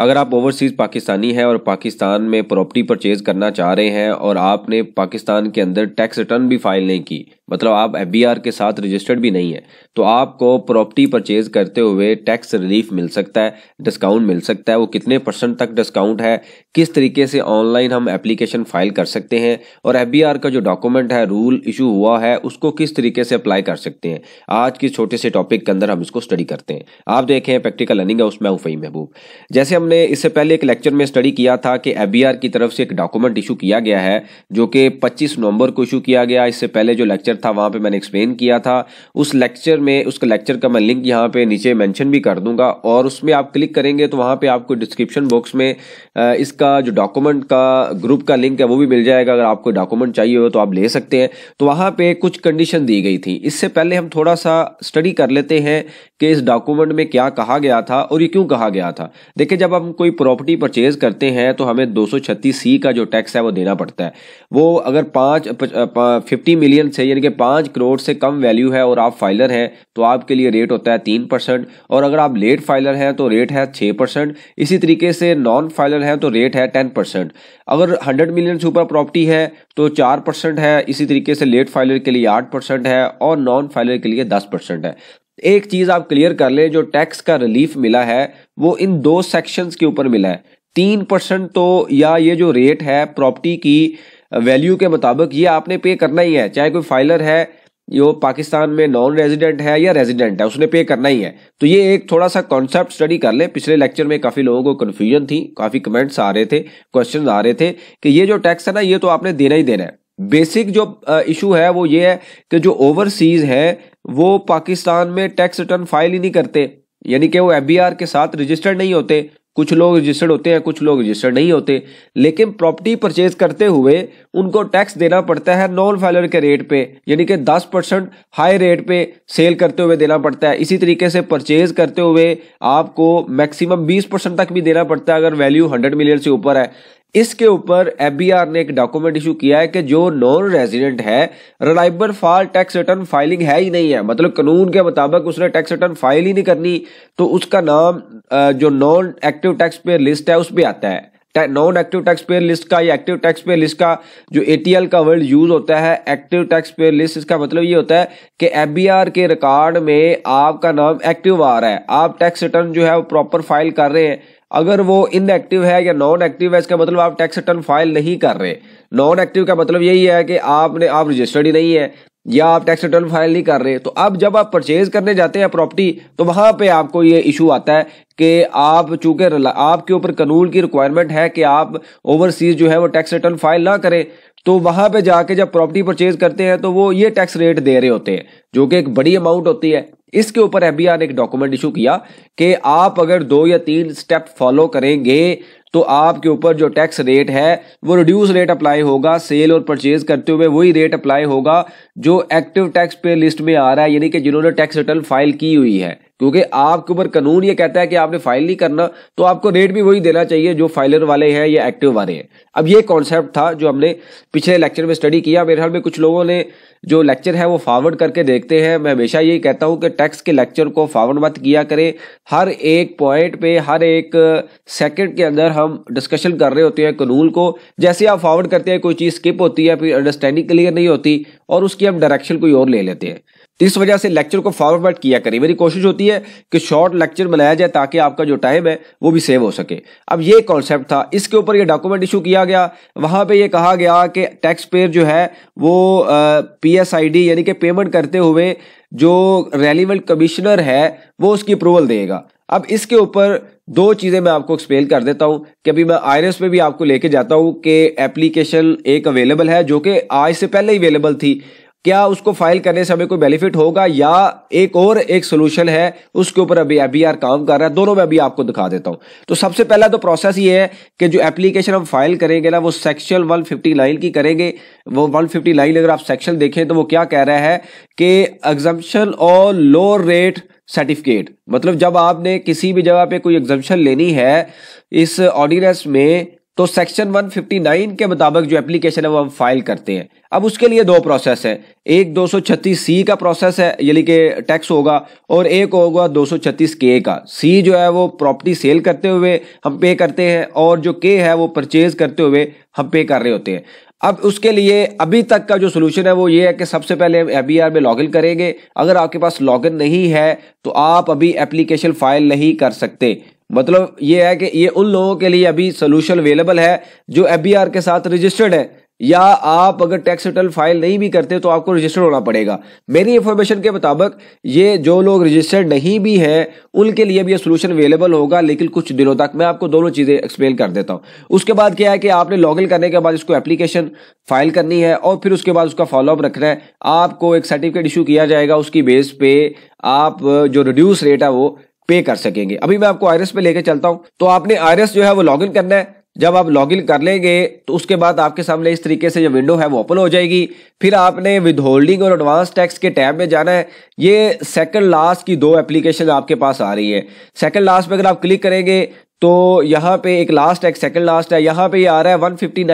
अगर आप ओवरसीज़ पाकिस्तानी हैं और पाकिस्तान में प्रॉपर्टी परचेज़ करना चाह रहे हैं और आपने पाकिस्तान के अंदर टैक्स रिटर्न भी फाइल नहीं की मतलब आप एफ के साथ रजिस्टर्ड भी नहीं है तो आपको प्रॉपर्टी परचेज करते हुए टैक्स रिलीफ मिल सकता है डिस्काउंट मिल सकता है वो कितने परसेंट तक डिस्काउंट है किस तरीके से ऑनलाइन हम एप्लीकेशन फाइल कर सकते हैं और एफ का जो डॉक्यूमेंट है रूल इशू हुआ है उसको किस तरीके से अप्लाई कर सकते हैं आज के छोटे से टॉपिक के अंदर हम इसको स्टडी करते हैं आप देखें प्रैक्टिकल लर्निंग है उसमें उफई महबूब जैसे हमने इससे पहले एक लेक्चर में स्टडी किया था कि एफ की तरफ से एक डॉक्यूमेंट इशू किया गया है जो कि पच्चीस नवंबर को इशू किया गया इससे पहले जो लेक्चर प्रोजेक्ट था वहाँ पे मैंने एक्सप्लेन किया था उस लेक्चर में उसका लेक्चर का मैं लिंक यहाँ पे नीचे मेंशन भी कर दूंगा और उसमें आप क्लिक करेंगे तो वहाँ पे आपको डिस्क्रिप्शन बॉक्स में इसका जो डॉक्यूमेंट का ग्रुप का लिंक है वो भी मिल जाएगा अगर आपको डॉक्यूमेंट चाहिए हो तो आप ले सकते हैं तो वहाँ पर कुछ कंडीशन दी गई थी इससे पहले हम थोड़ा सा स्टडी कर लेते हैं कि इस डॉक्यूमेंट में क्या कहा गया था और ये क्यों कहा गया था देखिए जब हम कोई प्रॉपर्टी परचेज करते हैं तो हमें दो सी का जो टैक्स है वो देना पड़ता है वो अगर पाँच फिफ्टी मिलियन से यानी कि पाँच करोड़ से कम वैल्यू है और आप फाइलर हैं तो आपके लिए रेट होता है तीन परसेंट और अगर आप लेट फाइलर हैं तो रेट है छः परसेंट इसी तरीके से नॉन फाइलर हैं तो रेट है टेन परसेंट अगर हंड्रेड मिलियन से ऊपर प्रॉपर्टी है तो चार परसेंट है इसी तरीके से लेट फाइलर के लिए आठ परसेंट है और नॉन फाइलर के लिए दस परसेंट है एक चीज़ आप क्लियर कर लें जो टैक्स का रिलीफ मिला है वो इन दो सेक्शंस के ऊपर मिला है तीन परसेंट तो या ये जो रेट है प्रॉपर्टी की वैल्यू के मुताबिक ये आपने पे करना ही है चाहे कोई फाइलर है जो पाकिस्तान में नॉन रेजिडेंट है या रेजिडेंट है उसने पे करना ही है तो ये एक थोड़ा सा कॉन्सेप्ट स्टडी कर लें पिछले लेक्चर में काफ़ी लोगों को कन्फ्यूजन थी काफ़ी कमेंट्स आ रहे थे क्वेश्चन आ रहे थे कि ये जो टैक्स है ना ये तो आपने देना ही देना है बेसिक जो इशू है वो ये है कि जो ओवरसीज है वो पाकिस्तान में टैक्स रिटर्न फाइल ही नहीं करते यानी कि वो एफ के साथ रजिस्टर्ड नहीं होते कुछ लोग रजिस्टर्ड होते हैं कुछ लोग रजिस्टर्ड नहीं होते लेकिन प्रॉपर्टी परचेज करते हुए उनको टैक्स देना पड़ता है नॉन फाइलर के रेट पे यानी कि 10 परसेंट हाई रेट पे सेल करते हुए देना पड़ता है इसी तरीके से परचेज करते हुए आपको मैक्सिमम 20 परसेंट तक भी देना पड़ता है अगर वैल्यू 100 मिलियन से ऊपर है इसके ऊपर एबीआर ने एक डॉक्यूमेंट इशू किया है कि जो नॉन रेजिडेंट है reliable for tax return filing है ही नहीं है मतलब कानून के मुताबिक उसने टैक्स रिटर्न फाइल ही नहीं करनी तो उसका नाम जो non active taxpayer list है उस पर आता है non active taxpayer list का या एक्टिव टैक्स पेयर लिस्ट का जो एटीएल का वर्ड यूज होता है एक्टिव टैक्स पेयर लिस्ट इसका मतलब ये होता है कि आर के रिकॉर्ड में आपका नाम एक्टिव आ रहा है आप टैक्स रिटर्न जो है वो प्रॉपर फाइल कर रहे हैं अगर वो इनएक्टिव है या नॉन एक्टिव है इसका मतलब आप टैक्स रिटर्न फाइल नहीं कर रहे नॉन एक्टिव का मतलब यही है कि आपने आप रजिस्टर्ड ही नहीं है या आप टैक्स रिटर्न फाइल नहीं कर रहे तो अब जब आप परचेज करने जाते हैं प्रॉपर्टी तो वहां पे आपको ये इशू आता है कि आप चूंकि आपके ऊपर कानून की रिक्वायरमेंट है कि आप ओवरसीज जो है वो टैक्स रिटर्न फाइल ना करें तो वहां पे जाके जब प्रॉपर्टी परचेज करते हैं तो वो ये टैक्स रेट दे रहे होते हैं जो कि एक बड़ी अमाउंट होती है इसके ऊपर एफ ने एक डॉक्यूमेंट इशू किया कि आप अगर दो या तीन स्टेप फॉलो करेंगे तो आपके ऊपर जो टैक्स रेट है वो रिड्यूस रेट अप्लाई होगा सेल और परचेज करते हुए वही रेट अप्लाई होगा जो एक्टिव टैक्स पे लिस्ट में आ रहा है यानी कि जिन्होंने टैक्स रिटर्न फाइल की हुई है क्योंकि आपके ऊपर कानून ये कहता है कि आपने फाइल नहीं करना तो आपको रेट भी वही देना चाहिए जो फाइलर वाले हैं या एक्टिव वाले हैं अब ये कॉन्सेप्ट था जो हमने पिछले लेक्चर में स्टडी किया मेरे ख्याल में कुछ लोगों ने जो लेक्चर है वो फॉरवर्ड करके देखते हैं मैं हमेशा यही कहता हूँ कि टैक्स के लेक्चर को फॉरवर्ड मत किया करें हर एक पॉइंट पे हर एक सेकंड के अंदर हम डिस्कशन कर रहे होते हैं कानून को जैसे आप फॉरवर्ड करते हैं कोई चीज़ स्किप होती है फिर अंडरस्टैंडिंग क्लियर नहीं होती और उसकी हम डायरेक्शन कोई और ले लेते हैं तो इस वजह से लेक्चर को फॉरवर्ड किया करें मेरी कोशिश होती है कि शॉर्ट लेक्चर बनाया जाए ताकि आपका जो टाइम है वो भी सेव हो सके अब ये कॉन्सेप्ट था इसके ऊपर ये डॉक्यूमेंट इशू किया गया वहाँ पे ये कहा गया कि टैक्स पेयर जो है वो पी एस आई डी यानी कि पेमेंट करते हुए जो रेलिवेंट कमिश्नर है वो उसकी अप्रूवल देगा अब इसके ऊपर दो चीज़ें मैं आपको एक्सप्लेन कर देता हूँ कि अभी मैं आई पे भी आपको लेके जाता हूं कि एप्लीकेशन एक अवेलेबल है जो कि आज से पहले ही अवेलेबल थी क्या उसको फाइल करने से हमें कोई बेनिफिट होगा या एक और एक सोल्यूशन है उसके ऊपर अभी एफ काम कर रहा है दोनों में अभी आपको दिखा देता हूं तो सबसे पहला तो प्रोसेस ये है कि जो एप्लीकेशन हम फाइल करेंगे ना वो सेक्शन लाइन की करेंगे वो लाइन अगर आप सेक्शन देखें तो वो क्या कह रहा है कि एग्जाम्पन और लो रेट सर्टिफिकेट मतलब जब आपने किसी भी जगह पे कोई एग्जाम्पन लेनी है इस ऑर्डिनेंस में तो सेक्शन 159 के मुताबिक जो एप्लीकेशन है वो हम फाइल करते हैं अब उसके लिए दो प्रोसेस है एक 236 सी का प्रोसेस है यानी कि टैक्स होगा और एक होगा 236 के का सी जो है वो प्रॉपर्टी सेल करते हुए हम पे करते हैं और जो के है वो परचेज करते हुए हम पे कर रहे होते हैं अब उसके लिए अभी तक का जो सलूशन है वो ये है कि सबसे पहले हम एफ में लॉगिन करेंगे अगर आपके पास लॉगिन नहीं है तो आप अभी एप्लीकेशन फाइल नहीं कर सकते मतलब ये है कि ये उन लोगों के लिए अभी सोल्यूशन अवेलेबल है जो एफ के साथ रजिस्टर्ड है या आप अगर टैक्स रिटर्न फाइल नहीं भी करते तो आपको रजिस्टर्ड होना पड़ेगा मेरी इन्फॉर्मेशन के मुताबिक ये जो लोग रजिस्टर्ड नहीं भी हैं उनके लिए भी ये सोल्यूशन अवेलेबल होगा लेकिन कुछ दिनों तक मैं आपको दोनों चीज़ें एक्सप्लेन कर देता हूँ उसके बाद क्या है कि आपने लॉग इन करने के बाद इसको एप्लीकेशन फाइल करनी है और फिर उसके बाद उसका फॉलोअप रखना है आपको एक सर्टिफिकेट इशू किया जाएगा उसकी बेस पे आप जो रिड्यूस रेट है वो पे कर सकेंगे अभी मैं आपको आयरस पे लेके चलता हूँ तो आपने आयरस जो है वो लॉगिन करना है जब आप लॉगिन कर लेंगे तो उसके बाद आपके सामने इस तरीके से जो विंडो है वो ओपन हो जाएगी फिर आपने विद होल्डिंग और एडवांस टैक्स के टैब में जाना है ये सेकंड लास्ट की दो एप्लीकेशन आपके पास आ रही है सेकंड लास्ट पे अगर आप क्लिक करेंगे तो यहाँ पे एक लास्ट है सेकंड लास्ट है यहाँ पे ये यह आ रहा है वन फिफ्टी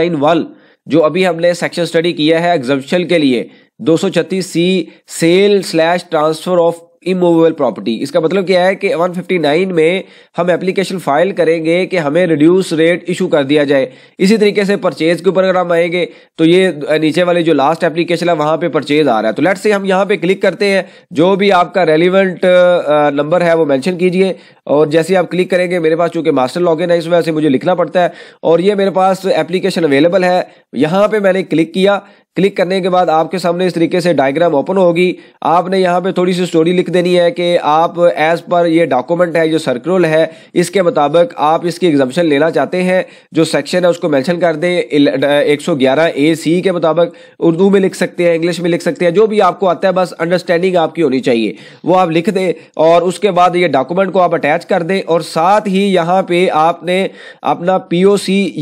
जो अभी हमने सेक्शन स्टडी किया है एग्जम्पन के लिए दो C sale slash transfer of immovable property इसका मतलब क्या है कि 159 में हम एप्लीकेशन फाइल करेंगे कि हमें रिड्यूस रेट इशू कर दिया जाए इसी तरीके से परचेज के ऊपर अगर हम आएंगे तो ये नीचे वाले जो लास्ट एप्लीकेशन है वहाँ पे परचेज आ रहा है तो लेट्स से हम यहाँ पे क्लिक करते हैं जो भी आपका रेलिवेंट नंबर है वो मैंशन कीजिए और जैसे आप क्लिक करेंगे मेरे पास चूंकि मास्टर लॉग है इस वजह से मुझे लिखना पड़ता है और ये मेरे पास एप्लीकेशन अवेलेबल है यहाँ पर मैंने क्लिक किया क्लिक करने के बाद आपके सामने इस तरीके से डायग्राम ओपन होगी आपने यहाँ पे थोड़ी सी स्टोरी लिख देनी है कि आप एज पर ये डॉक्यूमेंट है जो सर्कुलर है इसके मुताबिक आप इसकी एग्जामेशन लेना चाहते हैं जो सेक्शन है उसको मेंशन कर दें एक सौ ग्यारह ए सी के मुताबिक उर्दू में लिख सकते हैं इंग्लिश में लिख सकते हैं जो भी आपको आता है बस अंडरस्टैंडिंग आपकी होनी चाहिए वो आप लिख दें और उसके बाद ये डॉक्यूमेंट को आप अटैच कर दें और साथ ही यहाँ पे आपने अपना पी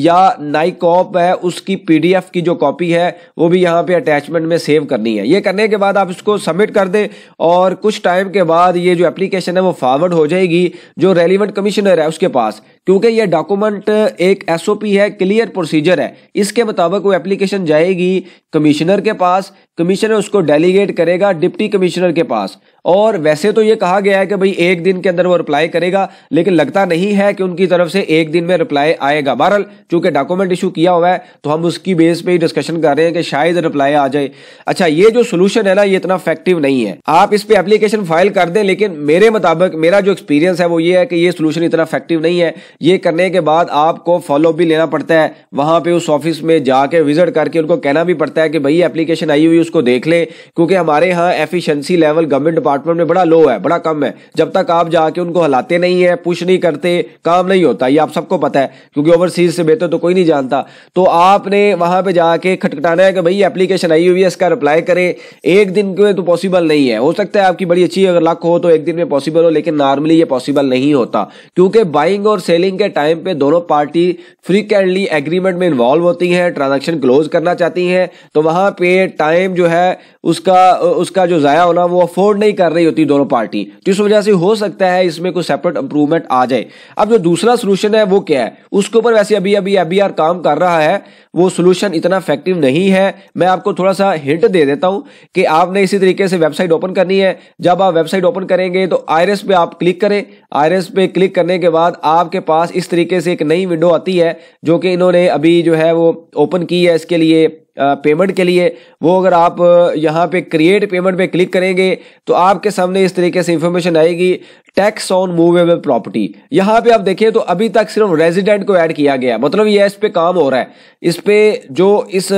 या नाइकॉप है उसकी पी की जो कॉपी है वो भी यहाँ पे अटैचमेंट में सेव करनी है ये करने के बाद आप इसको सबमिट कर दें और कुछ टाइम के बाद ये जो एप्लीकेशन है वो फॉरवर्ड हो जाएगी जो रेलिवेंट कमिश्नर है उसके पास क्योंकि यह डॉक्यूमेंट एक एसओपी है क्लियर प्रोसीजर है इसके मुताबिक वो एप्लीकेशन जाएगी कमिश्नर के पास कमिश्नर उसको डेलीगेट करेगा डिप्टी कमिश्नर के पास और वैसे तो ये कहा गया है कि भाई एक दिन के अंदर वो रिप्लाई करेगा लेकिन लगता नहीं है कि उनकी तरफ से एक दिन में रिप्लाई आएगा बहरल चूंकि डॉक्यूमेंट इशू किया हुआ है तो हम उसकी बेस पे ही डिस्कशन कर रहे हैं कि शायद रिप्लाई आ जाए अच्छा ये जो सोल्यूशन है ना ये इतना इफेक्टिव नहीं है आप इस पर एप्लीकेशन फाइल कर दें लेकिन मेरे मुताबिक मेरा जो एक्सपीरियंस है वो ये है कि ये सोल्यूशन इतना इफेक्टिव नहीं है ये करने के बाद आपको फॉलो भी लेना पड़ता है वहाँ पे उस ऑफिस में जाके विजिट करके उनको कहना भी पड़ता है कि भाई एप्लीकेशन आई हुई उसको देख लें क्योंकि हमारे यहाँ एफिशिएंसी लेवल गवर्नमेंट डिपार्टमेंट में बड़ा लो है बड़ा कम है जब तक आप जाके उनको हलाते नहीं है पुश नहीं करते काम नहीं होता ये आप सबको पता है क्योंकि ओवरसीज से बेहतर तो कोई नहीं जानता तो आपने वहाँ पर जाके खटखटाना है कि भाई एप्लीकेशन आई हुई है इसका रिप्लाई करें एक दिन के तो पॉसिबल नहीं है हो सकता है आपकी बड़ी अच्छी अगर लक हो तो एक दिन में पॉसिबल हो लेकिन नॉर्मली ये पॉसिबल नहीं होता क्योंकि बाइंग और सेलिंग सेलिंग के टाइम पे दोनों पार्टी फ्री कैंडली एग्रीमेंट में इन्वॉल्व होती हैं ट्रांजैक्शन क्लोज करना चाहती हैं तो वहां पे टाइम जो है उसका उसका जो ज़ाया होना वो अफोर्ड नहीं कर रही होती दोनों पार्टी तो इस वजह से हो सकता है इसमें कोई सेपरेट इंप्रूवमेंट आ जाए अब जो दूसरा सोल्यूशन है वो क्या है उसके ऊपर वैसे अभी अभी एफ काम कर रहा है वो सोल्यूशन इतना इफेक्टिव नहीं है मैं आपको थोड़ा सा हिंट दे देता हूँ कि आपने इसी तरीके से वेबसाइट ओपन करनी है जब आप वेबसाइट ओपन करेंगे तो आयरस पे आप क्लिक करें आयरस पे क्लिक करने के बाद आपके पास इस तरीके से एक नई विंडो आती है जो कि इन्होंने अभी जो है वो ओपन की है इसके लिए पेमेंट के लिए वो अगर आप यहाँ पे क्रिएट पेमेंट पे क्लिक करेंगे तो आपके सामने इस तरीके से इन्फॉर्मेशन आएगी टैक्स ऑन मूवेबल प्रॉपर्टी यहां पे आप देखें तो अभी तक सिर्फ रेजिडेंट को ऐड किया गया मतलब ये इस पे काम हो रहा है इस पे जो इस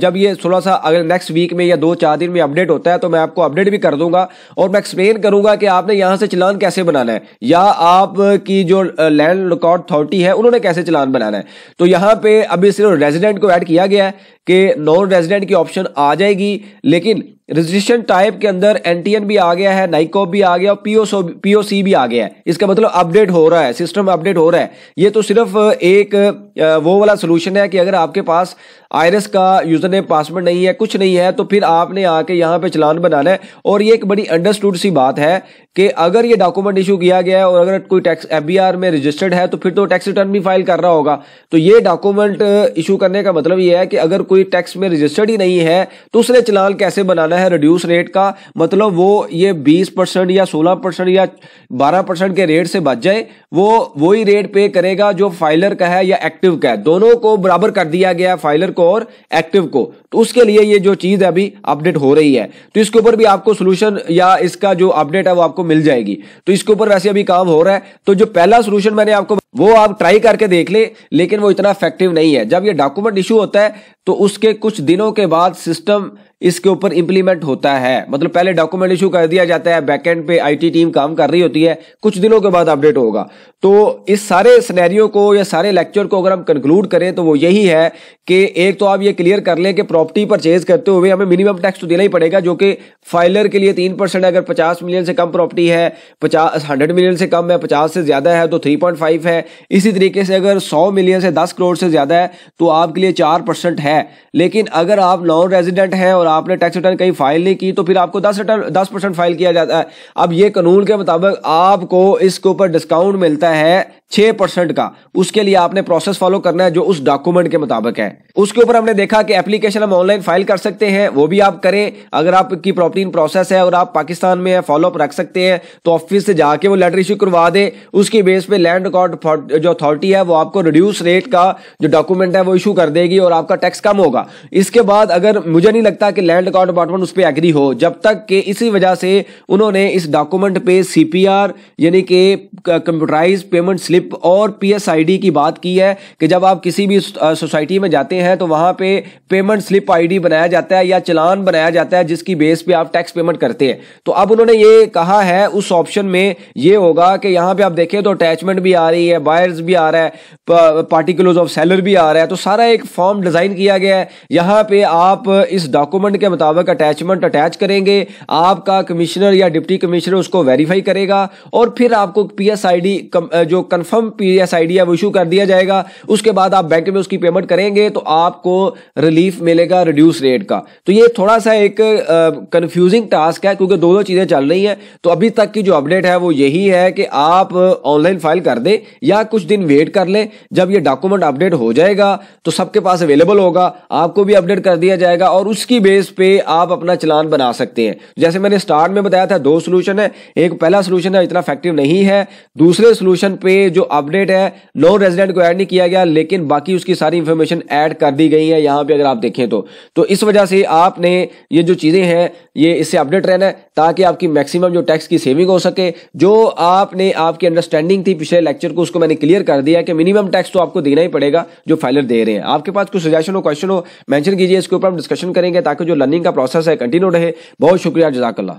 जब ये थोड़ा सा अगर नेक्स्ट वीक में या दो चार दिन में अपडेट होता है तो मैं आपको अपडेट भी कर दूंगा और मैं एक्सप्लेन करूंगा कि आपने यहां से चलान कैसे बनाना है या आपकी जो लैंड रिकॉर्ड अथॉरिटी है उन्होंने कैसे चलान बनाना है तो यहाँ पे अभी सिर्फ रेजिडेंट को ऐड किया गया है कि नॉन रेजिडेंट की ऑप्शन आ जाएगी लेकिन रजिस्ट्रेशन टाइप के अंदर एनटीएन भी आ गया है नाइकॉप भी आ गया और पीओ पीओसी भी आ गया है इसका मतलब अपडेट हो रहा है सिस्टम अपडेट हो रहा है ये तो सिर्फ एक वो वाला सोल्यूशन है कि अगर आपके पास आयरस का यूजर नेम पासवर्ड नहीं है कुछ नहीं है तो फिर आपने आके यहाँ पे चलान बनाना है और ये एक बड़ी अंडरस्टूड सी बात है कि अगर ये डॉक्यूमेंट इशू किया गया है और अगर कोई टैक्स एफ में रजिस्टर्ड है तो फिर तो टैक्स रिटर्न भी फाइल कर रहा होगा तो ये डॉक्यूमेंट इशू uh, करने का मतलब ये है कि अगर कोई टैक्स में रजिस्टर्ड ही नहीं है तो उसने चलान कैसे बनाना है रिड्यूस रेट का मतलब वो ये बीस परसेंट या सोलह परसेंट या बारह परसेंट के रेट से बच जाए वो वही रेट पे करेगा जो फाइलर का है या एक्टिव का है दोनों को बराबर कर दिया गया फाइलर को और एक्टिव को तो उसके लिए ये जो चीज है अभी अपडेट हो रही है तो इसके ऊपर भी आपको सोल्यूशन या इसका जो अपडेट है वो आपको मिल जाएगी तो इसके ऊपर वैसे अभी काम हो रहा है तो जो पहला सोल्यूशन मैंने आपको वो आप ट्राई करके देख ले लेकिन वो इतना इफेक्टिव नहीं है जब ये डॉक्यूमेंट इशू होता है तो उसके कुछ दिनों के बाद सिस्टम इसके ऊपर इंप्लीमेंट होता है मतलब पहले डॉक्यूमेंट इशू कर दिया जाता है बैकएंड पे आईटी टीम काम कर रही होती है कुछ दिनों के बाद अपडेट होगा तो इस सारे सिनेरियो को या सारे लेक्चर को अगर हम कंक्लूड करें तो वो यही है कि एक तो आप ये क्लियर कर लें कि प्रॉपर्टी परचेज करते हुए हमें मिनिमम टैक्स तो देना ही पड़ेगा जो कि फाइलर के लिए तीन परसेंट अगर पचास मिलियन से कम प्रॉपर्टी है पचास हंड्रेड मिलियन से कम है पचास से ज्यादा है तो थ्री पॉइंट फाइव है इसी तरीके से अगर सौ मिलियन से दस करोड़ से ज्यादा है तो आपके लिए चार परसेंट है लेकिन अगर आप नॉन रेजिडेंट हैं और आपने टैक्स रिटर्न कहीं फाइल नहीं की तो फिर आपको दस रिटर्न दस परसेंट फाइल किया जाता है अब ये कानून के मुताबिक आपको इसके ऊपर डिस्काउंट मिलता है छह परसेंट का उसके लिए आपने प्रोसेस फॉलो करना है जो उस डॉक्यूमेंट के मुताबिक है उसके ऊपर हमने देखा कि एप्लीकेशन हम ऑनलाइन फाइल कर सकते हैं वो भी आप करें अगर आपकी प्रॉपर्टी इन प्रोसेस है और आप पाकिस्तान में फॉलोअप रख सकते हैं तो ऑफिस से जाके वो लेटर इश्यू करवा दे उसकी बेस पे लैंड रिकॉर्ड जो अथॉरिटी है वो आपको रिड्यूस रेट का जो डॉक्यूमेंट है वो इशू कर देगी और आपका टैक्स कम होगा इसके बाद अगर मुझे नहीं लगता कि लैंड रिकॉर्ड डिपार्टमेंट उस पर एग्री हो जब तक कि इसी वजह से उन्होंने इस डॉक्यूमेंट पे सीपीआर यानी कि कंप्यूटराइज पेमेंट स्लिप स्लिप और पीएसआईडी की बात की है कि जब आप किसी भी सोसाइटी में जाते हैं तो वहां पे पेमेंट स्लिप आईडी बनाया जाता है या चलान बनाया जाता है जिसकी बेस पे आप टैक्स पेमेंट करते हैं तो अब उन्होंने ये कहा है उस ऑप्शन में ये होगा कि यहाँ पे आप देखें तो अटैचमेंट भी आ रही है बायर्स भी आ रहा है पार्टिकुलर्स ऑफ सेलर भी आ रहा है तो सारा एक फॉर्म डिजाइन किया गया है यहाँ पे आप इस डॉक्यूमेंट के मुताबिक अटैचमेंट अटैच करेंगे आपका कमिश्नर या डिप्टी कमिश्नर उसको वेरीफाई करेगा और फिर आपको पी पीएसआईडी जो कन्फर्म कन्फर्म पीएस आईडी वो इशू कर दिया जाएगा उसके बाद आप बैंक में उसकी पेमेंट करेंगे तो आपको रिलीफ मिलेगा रिड्यूस रेट का तो ये थोड़ा सा एक कंफ्यूजिंग टास्क है क्योंकि दो दो चीजें चल रही हैं तो अभी तक की जो अपडेट है वो यही है कि आप ऑनलाइन फाइल कर दें या कुछ दिन वेट कर लें जब ये डॉक्यूमेंट अपडेट हो जाएगा तो सबके पास अवेलेबल होगा आपको भी अपडेट कर दिया जाएगा और उसकी बेस पे आप अपना चलान बना सकते हैं जैसे मैंने स्टार्ट में बताया था दो सोल्यूशन है एक पहला सोल्यूशन है इतना इफेक्टिव नहीं है दूसरे सोल्यूशन पे जो जो अपडेट है नॉन रेजिडेंट को ऐड नहीं किया गया लेकिन बाकी उसकी सारी इंफॉर्मेशन ऐड कर दी गई है यहाँ पे अगर आप देखें तो तो इस वजह से आपने ये जो चीज़ें हैं ये इससे अपडेट रहना है ताकि आपकी मैक्सिमम जो टैक्स की सेविंग हो सके जो आपने आपकी अंडरस्टैंडिंग थी पिछले लेक्चर को उसको मैंने क्लियर कर दिया कि मिनिमम टैक्स तो आपको देना ही पड़ेगा जो फाइलर दे रहे हैं आपके पास कुछ सजेशन हो क्वेश्चन हो मैंशन कीजिए इसके ऊपर हम डिस्कशन करेंगे ताकि जो लर्निंग का प्रोसेस है कंटिन्यू रहे बहुत शुक्रिया जजाकल्ला